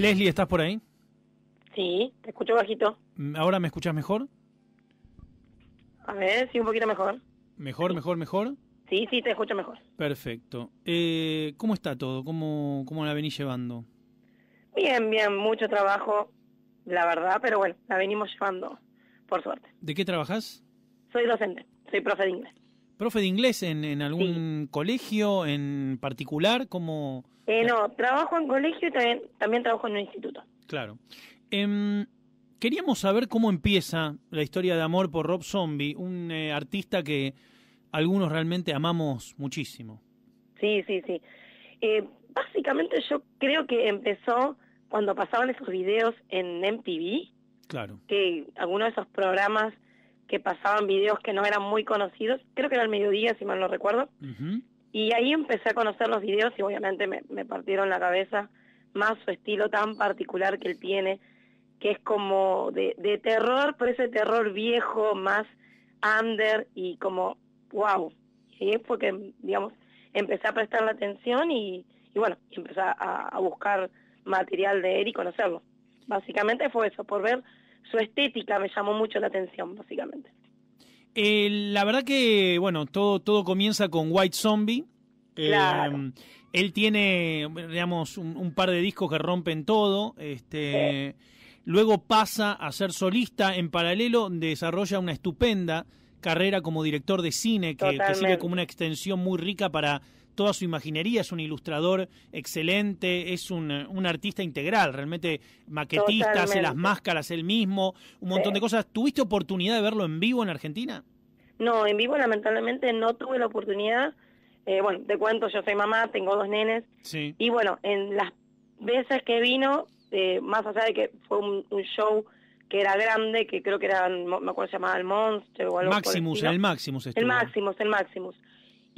Leslie, ¿estás por ahí? Sí, te escucho bajito. ¿Ahora me escuchas mejor? A ver, sí, un poquito mejor. ¿Mejor, mejor, mejor? Sí, sí, te escucho mejor. Perfecto. Eh, ¿Cómo está todo? ¿Cómo, ¿Cómo la venís llevando? Bien, bien, mucho trabajo, la verdad, pero bueno, la venimos llevando, por suerte. ¿De qué trabajas? Soy docente, soy profe de inglés. ¿Profe de inglés en, algún colegio en particular? como eh, no, trabajo en colegio y también, también trabajo en un instituto. Claro. Em, queríamos saber cómo empieza la historia de amor por Rob Zombie, un eh, artista que algunos realmente amamos muchísimo. Sí, sí, sí. Eh, básicamente yo creo que empezó cuando pasaban esos videos en MTV. Claro. Que algunos de esos programas que pasaban videos que no eran muy conocidos, creo que era el mediodía, si mal no recuerdo, y ahí empecé a conocer los videos y obviamente me, partieron la cabeza más su estilo tan particular que él tiene, que es como de, de, terror, pero ese terror viejo, más under y como, wow. Y ahí fue que, digamos, empecé a prestar la atención y, y bueno, empecé a, a, buscar material de él y conocerlo. Básicamente fue eso, por ver su estética me llamó mucho la atención, básicamente. Eh, la verdad que, bueno, todo, todo comienza con White Zombie. Eh, él tiene, digamos, un, par de discos que rompen todo. Este, Luego pasa a ser solista. En paralelo desarrolla una estupenda carrera como director de cine que, que sirve como una extensión muy rica para toda su imaginería, es un ilustrador excelente, es un, un artista integral, realmente maquetista, hace las máscaras él mismo, un montón de cosas. ¿Tuviste oportunidad de verlo en vivo en Argentina? No, en vivo lamentablemente no tuve la oportunidad. Eh, bueno, te cuento, yo soy mamá, tengo dos nenes. Sí. Y bueno, en las veces que vino, eh, más allá de que fue un, show que era grande, que creo que era, me acuerdo se llamaba el Monster o algo Maximus, el, el Maximus. El Maximus, el Maximus.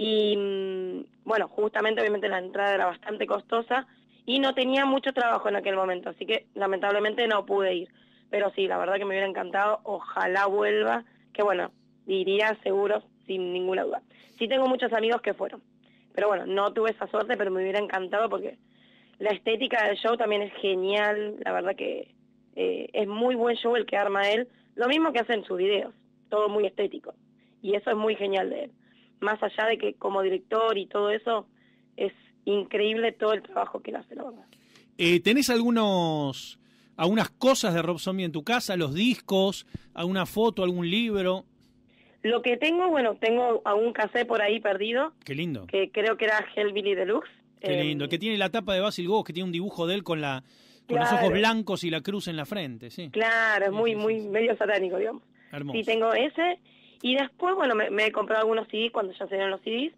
Y mm, bueno, justamente obviamente la entrada era bastante costosa y no tenía mucho trabajo en aquel momento, así que lamentablemente no pude ir. Pero sí, la verdad que me hubiera encantado, ojalá vuelva, que bueno, diría seguro, sin ninguna duda. Sí tengo muchos amigos que fueron, pero bueno, no tuve esa suerte, pero me hubiera encantado porque la estética del show también es genial, la verdad que eh, es muy buen show el que arma él, lo mismo que hace en sus videos, todo muy estético, y eso es muy genial de él más allá de que como director y todo eso, es increíble todo el trabajo que él hace, la verdad. Eh, ¿Tenés algunos, algunas cosas de Rob Zombie en tu casa? ¿Los discos? ¿Alguna foto? ¿Algún libro? Lo que tengo, bueno, tengo algún cassette por ahí perdido. Qué lindo. Que creo que era Hellbilly Deluxe. Qué em, lindo. Que tiene la tapa de Basil Goss, que tiene un dibujo de él con la con los ojos blancos y la cruz en la frente, sí. Claro, es muy, muy medio satánico, digamos. Hermoso. Sí, tengo ese y después, bueno, me, he comprado algunos CDs cuando ya salieron los CDs.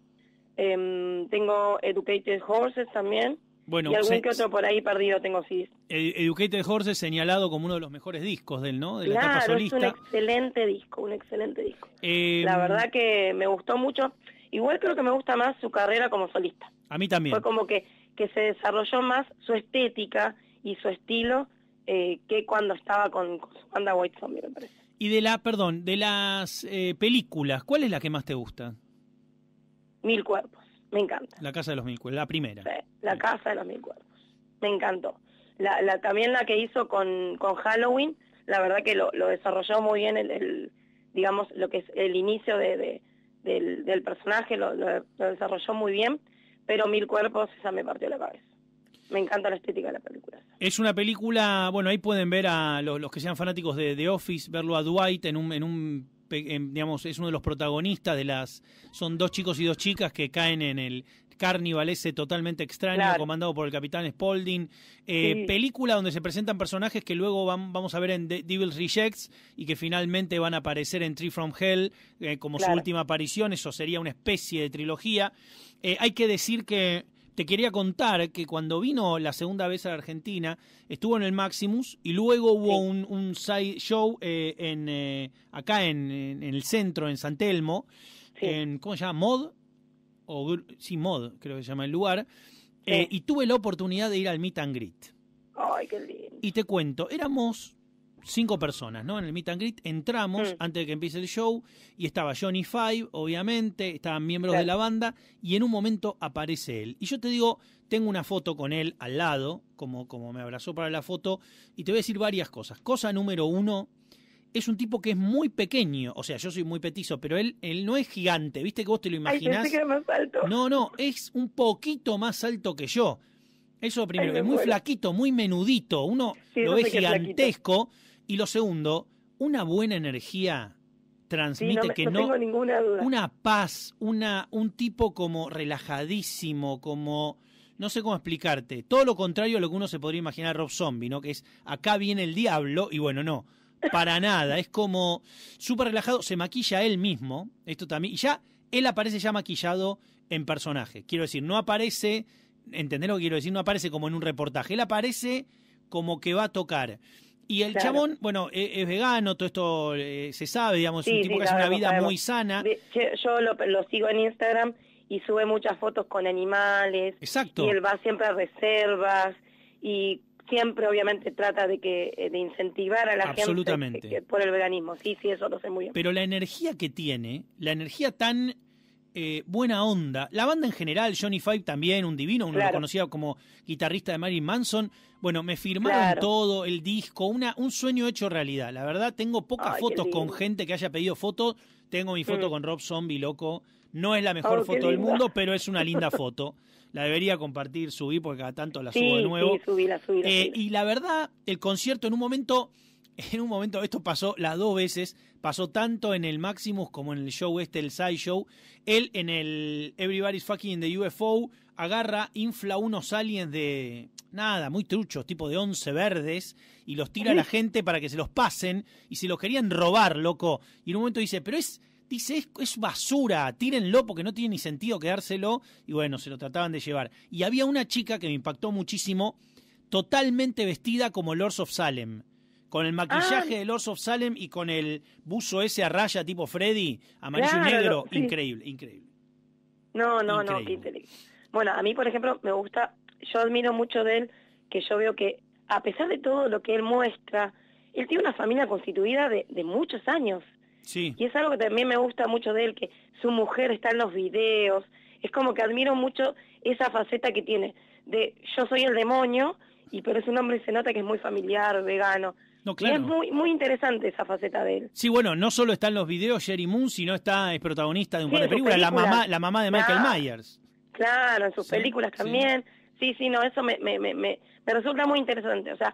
Em, tengo Educated Horses también. Bueno, y algún que otro por ahí perdido tengo CDs. E-, Educated Horses señalado como uno de los mejores discos del, ¿no? De claro, es un excelente disco, un excelente disco. Em, la verdad que me gustó mucho. Igual creo que me gusta más su carrera como solista. A mí también. Fue como que, que se desarrolló más su estética y su estilo eh, que cuando estaba con, con su White Zombie, me parece. Y de la, perdón, de las eh, películas, ¿cuál es la que más te gusta? Mil cuerpos, me encanta. La casa de los mil cuerpos, la primera. la casa de los mil cuerpos, me encantó. La, la también la que hizo con, con Halloween, la verdad que lo, desarrolló muy bien el, digamos, lo que es el inicio de, del, personaje, lo, lo, lo desarrolló muy bien, pero mil cuerpos, esa me partió la cabeza me encanta la estética de la película. Es una película, bueno, ahí pueden ver a los, que sean fanáticos de The Office, verlo a Dwight en un, en un digamos, es uno de los protagonistas de las, son dos chicos y dos chicas que caen en el carnival ese totalmente extraño, comandado por el capitán Spaulding, eh, película donde se presentan personajes que luego vamos a ver en Devil Rejects y que finalmente van a aparecer en Tree from Hell eh, como su última aparición, eso sería una especie de trilogía. Eh, hay que decir que te quería contar que cuando vino la segunda vez a la Argentina, estuvo en el Maximus y luego hubo un, side show eh, en, eh, acá en, el centro, en San Telmo, en, ¿cómo se llama? Mod, o sí, Mod, creo que se llama el lugar, eh, y tuve la oportunidad de ir al Meet and Greet. Ay, qué lindo. Y te cuento, éramos cinco personas, ¿no? En el meet and greet entramos mm. antes de que empiece el show y estaba Johnny Five, obviamente, estaban miembros de la banda y en un momento aparece él. Y yo te digo, tengo una foto con él al lado, como, como me abrazó para la foto, y te voy a decir varias cosas. Cosa número uno, es un tipo que es muy pequeño. O sea, yo soy muy petizo, pero él, él no es gigante. ¿Viste que vos te lo imaginás? No, no, es un poquito más alto que yo. Eso primero, es muy flaquito, muy menudito. Uno lo ve gigantesco. Y lo segundo, una buena energía transmite que no, tengo ninguna duda. una paz, una un tipo como relajadísimo, como no sé cómo explicarte, todo lo contrario a lo que uno se podría imaginar Rob Zombie, ¿no? Que es acá viene el diablo y bueno, no, para nada, es como súper relajado, se maquilla él mismo, esto también y ya él aparece ya maquillado en personaje. Quiero decir, no aparece, entender lo que quiero decir, no aparece como en un reportaje, él aparece como que va a tocar. Y el chabón, bueno, e-, es, vegano, todo esto eh, se sabe, digamos, es un tipo que hace una vida muy sana. yo lo, sigo en Instagram y sube muchas fotos con animales. Exacto. Y él va siempre a reservas y siempre obviamente trata de que eh, de incentivar a la gente por el veganismo. Sí, sí, eso lo sé muy bien. Pero la energía que tiene, la energía tan eh, buena onda. La banda en general, Johnny Five también, un divino, uno lo conocía como guitarrista de Marilyn Manson. Bueno, me firmaron todo, el disco, una, un sueño hecho realidad. La verdad, tengo pocas fotos con gente que haya pedido fotos. Tengo mi foto mm. con Rob Zombie, loco. No es la mejor oh, foto del mundo, pero es una linda foto. La debería compartir, subir, porque cada tanto la subo de nuevo. Eh, y la verdad, el concierto en un momento en un momento, esto pasó las dos veces, pasó tanto en el Maximus como en el show este, el Sideshow. Él en el Everybody's Fucking the UFO agarra, infla unos aliens de nada, muy truchos, tipo de once verdes, y los tira a la gente para que se los pasen, y se los querían robar, loco. Y en un momento dice, pero es, dice, es, es, basura, tírenlo porque no tiene ni sentido quedárselo. Y bueno, se lo trataban de llevar. Y había una chica que me impactó muchísimo, totalmente vestida como Lords of Salem con el maquillaje de Lords of Salem y con el buzo ese a raya tipo Freddy, amarillo y negro. Increíble, increíble. No, no, no, Bueno, a mí, por ejemplo, me gusta, yo admiro mucho de él, que yo veo que a pesar de todo lo que él muestra, él tiene una familia constituida de, muchos años. Sí. Y es algo que también me gusta mucho de él, que su mujer está en los videos. Es como que admiro mucho esa faceta que tiene de yo soy el demonio, y pero es un hombre se nota que es muy familiar, vegano. Y es muy, muy interesante esa faceta de él. Sí, bueno, no solo está en los videos Jerry Moon, sino está, es protagonista de un par de películas, película. la mamá, la mamá de Michael Myers. Claro, en sus películas también. Sí. sí, no, eso me, me, me, me, resulta muy interesante. O sea,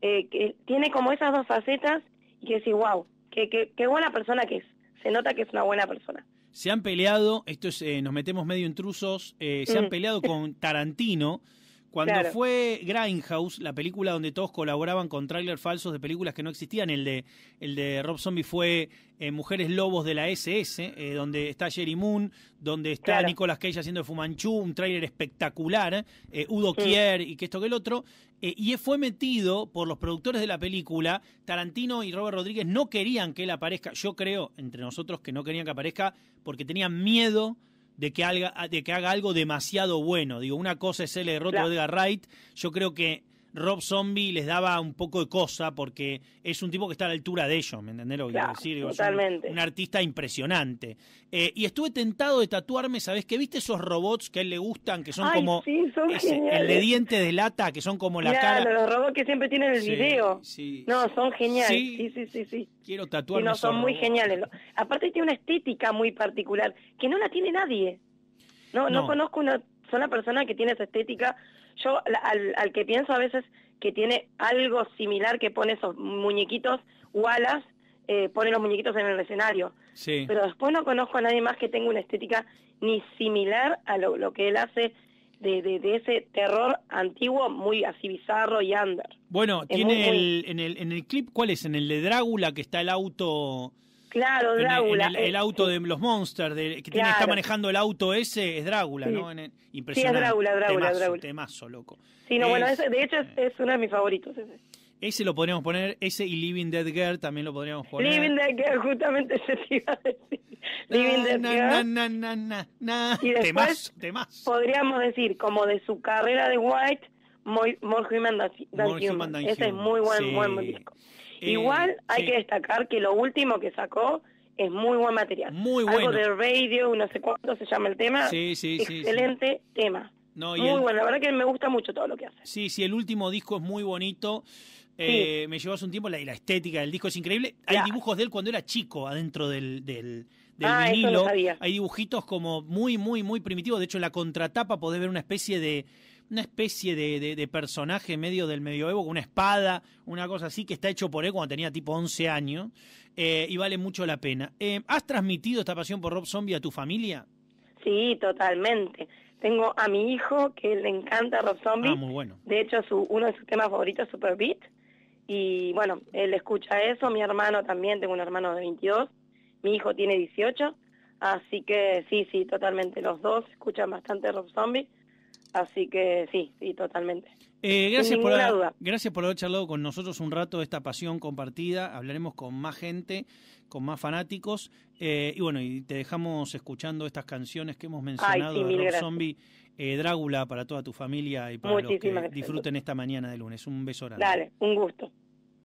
eh, que tiene como esas dos facetas y que decís, wow, qué que, buena persona que es. Se nota que es una buena persona. Se han peleado, esto es, eh, nos metemos medio intrusos, eh, se han mm. peleado con Tarantino. Cuando fue Grindhouse, la película donde todos colaboraban con trailers falsos de películas que no existían, el de, el de Rob Zombie fue eh, Mujeres Lobos de la SS, eh, donde está Jerry Moon, donde está Nicolas Cage haciendo de Fumanchu, un tráiler espectacular, eh, Udo mm. Kier y que esto que el otro, y fue metido por los productores de la película, Tarantino y Robert Rodríguez no querían que él aparezca, yo creo, entre nosotros, que no querían que aparezca porque tenían miedo de que, haga, de que haga algo demasiado bueno. Digo, una cosa es el le de Edgar Wright. Yo creo que Rob Zombie les daba un poco de cosa porque es un tipo que está a la altura de ellos, ¿me entendés lo que decir? Totalmente. Un, artista impresionante. Eh, y estuve tentado de tatuarme, sabes qué? ¿Viste esos robots que a él le gustan, que son como el de diente de lata, que son como la cara? los robots que siempre tienen el video. Sí. No, son geniales. Sí, sí, sí, sí. Quiero tatuarme. Y no, son muy geniales. Aparte tiene una estética muy particular que no la tiene nadie. No, no, conozco una sola persona que tiene esa estética yo al, que pienso a veces que tiene algo similar que pone esos muñequitos, walas, eh, pone los muñequitos en el escenario. Sí. Pero después no conozco a nadie más que tenga una estética ni similar a lo, que él hace de, ese terror antiguo, muy así bizarro y under. Bueno, tiene el, En, el, en el clip, ¿cuál es? En el de Drácula, que está el auto Claro, Drácula. el, eh, auto eh. de los Monsters, que está manejando el auto ese, es Drácula, ¿no? impresionante. Sí, es Drácula, Drácula, temazo, Drácula. Temazo, loco. Sí, no, bueno, de hecho eh. es, uno de mis favoritos. Ese. lo podríamos poner, ese y Living Dead Girl también lo podríamos poner. Living Dead Girl, justamente se te iba a decir. Living Dead Girl. nan, y después podríamos decir, como de su carrera de White, More, mandan, Human Ese es muy buen, buen disco. Eh, Igual hay que destacar que lo último que sacó es muy buen material. Muy bueno. Algo de radio, no sé cuánto se llama el tema. Sí, sí, Excelente sí, tema. muy bueno, la verdad que me gusta mucho todo lo que hace. Sí, sí, el último disco es muy bonito. Eh, me llevó hace un tiempo la, la estética del disco es increíble. Hay dibujos de él cuando era chico adentro del, del, ah, vinilo. Hay dibujitos como muy, muy, muy primitivos. De hecho, en la contratapa podés ver una especie de, una especie de, de, de, personaje medio del medioevo con una espada, una cosa así, que está hecho por él cuando tenía tipo 11 años eh, y vale mucho la pena. Eh, ¿Has transmitido esta pasión por Rob Zombie a tu familia? Sí, totalmente. Tengo a mi hijo que le encanta Rob Zombie. Ah, muy bueno. De hecho, su, uno de sus temas favoritos es Super Beat. Y bueno, él escucha eso. Mi hermano también, tengo un hermano de 22. Mi hijo tiene 18. Así que sí, sí, totalmente. Los dos escuchan bastante Rob Zombie Así que sí, sí, totalmente. Eh, gracias, por haber, gracias por haber charlado con nosotros un rato, de esta pasión compartida. Hablaremos con más gente, con más fanáticos. Eh, y bueno, y te dejamos escuchando estas canciones que hemos mencionado de Rob Zombie, eh, Drácula, para toda tu familia y para los que disfruten esta mañana de lunes. Un beso grande. Dale, un gusto.